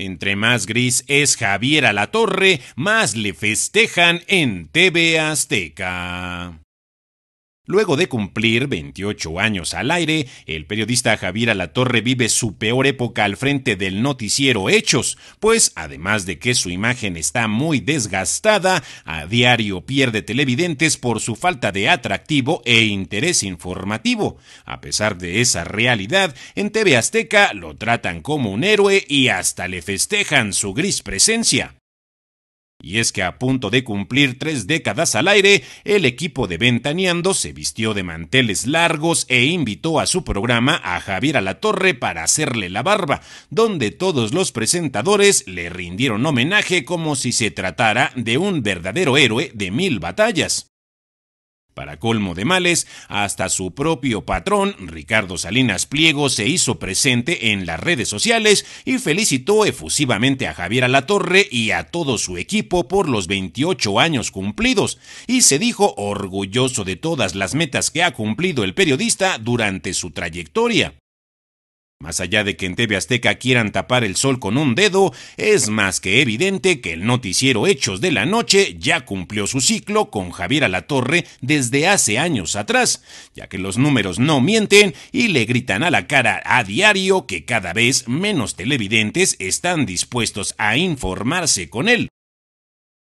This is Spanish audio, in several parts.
Entre más gris es Javier Alatorre, más le festejan en TV Azteca. Luego de cumplir 28 años al aire, el periodista Javier Alatorre vive su peor época al frente del noticiero Hechos, pues además de que su imagen está muy desgastada, a diario pierde televidentes por su falta de atractivo e interés informativo. A pesar de esa realidad, en TV Azteca lo tratan como un héroe y hasta le festejan su gris presencia. Y es que a punto de cumplir tres décadas al aire, el equipo de Ventaneando se vistió de manteles largos e invitó a su programa a Javier Alatorre para hacerle la barba, donde todos los presentadores le rindieron homenaje como si se tratara de un verdadero héroe de mil batallas. Para colmo de males, hasta su propio patrón, Ricardo Salinas Pliego, se hizo presente en las redes sociales y felicitó efusivamente a Javier Alatorre y a todo su equipo por los 28 años cumplidos, y se dijo orgulloso de todas las metas que ha cumplido el periodista durante su trayectoria. Más allá de que en TV Azteca quieran tapar el sol con un dedo, es más que evidente que el noticiero Hechos de la Noche ya cumplió su ciclo con Javier Alatorre desde hace años atrás, ya que los números no mienten y le gritan a la cara a diario que cada vez menos televidentes están dispuestos a informarse con él.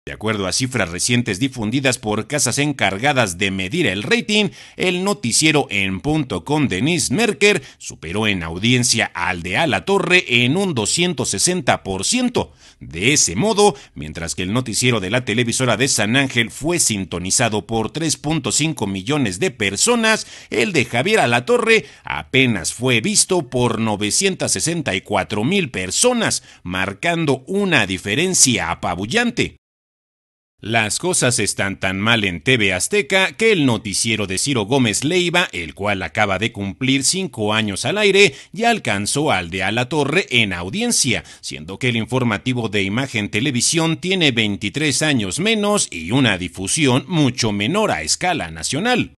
De acuerdo a cifras recientes difundidas por casas encargadas de medir el rating, el noticiero en punto con Denise Merker superó en audiencia al de A la Torre en un 260%. De ese modo, mientras que el noticiero de la televisora de San Ángel fue sintonizado por 3.5 millones de personas, el de Javier A la Torre apenas fue visto por 964 mil personas, marcando una diferencia apabullante. Las cosas están tan mal en TV Azteca que el noticiero de Ciro Gómez Leiva, el cual acaba de cumplir cinco años al aire, ya alcanzó al de A la Torre en audiencia, siendo que el informativo de Imagen Televisión tiene 23 años menos y una difusión mucho menor a escala nacional.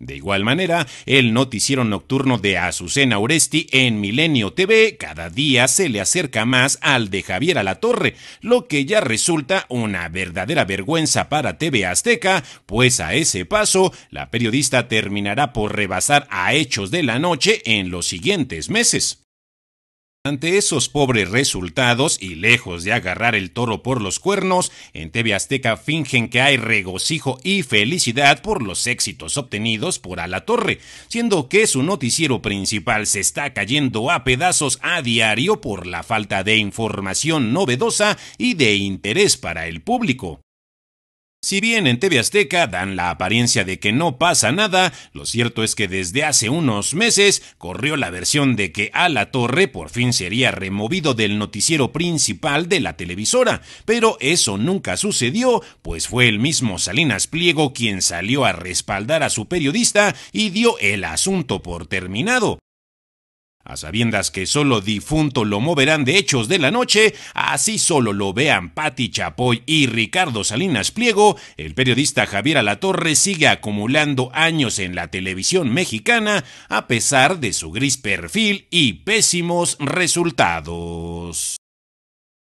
De igual manera, el noticiero nocturno de Azucena Oresti en Milenio TV cada día se le acerca más al de Javier Alatorre, lo que ya resulta una verdadera vergüenza para TV Azteca, pues a ese paso, la periodista terminará por rebasar a Hechos de la Noche en los siguientes meses. Ante esos pobres resultados y lejos de agarrar el toro por los cuernos, en TV Azteca fingen que hay regocijo y felicidad por los éxitos obtenidos por Alatorre, siendo que su noticiero principal se está cayendo a pedazos a diario por la falta de información novedosa y de interés para el público. Si bien en TV Azteca dan la apariencia de que no pasa nada, lo cierto es que desde hace unos meses corrió la versión de que a la torre por fin sería removido del noticiero principal de la televisora, pero eso nunca sucedió, pues fue el mismo Salinas Pliego quien salió a respaldar a su periodista y dio el asunto por terminado a sabiendas que solo difunto lo moverán de hechos de la noche, así solo lo vean Patti Chapoy y Ricardo Salinas Pliego, el periodista Javier Alatorre sigue acumulando años en la televisión mexicana a pesar de su gris perfil y pésimos resultados.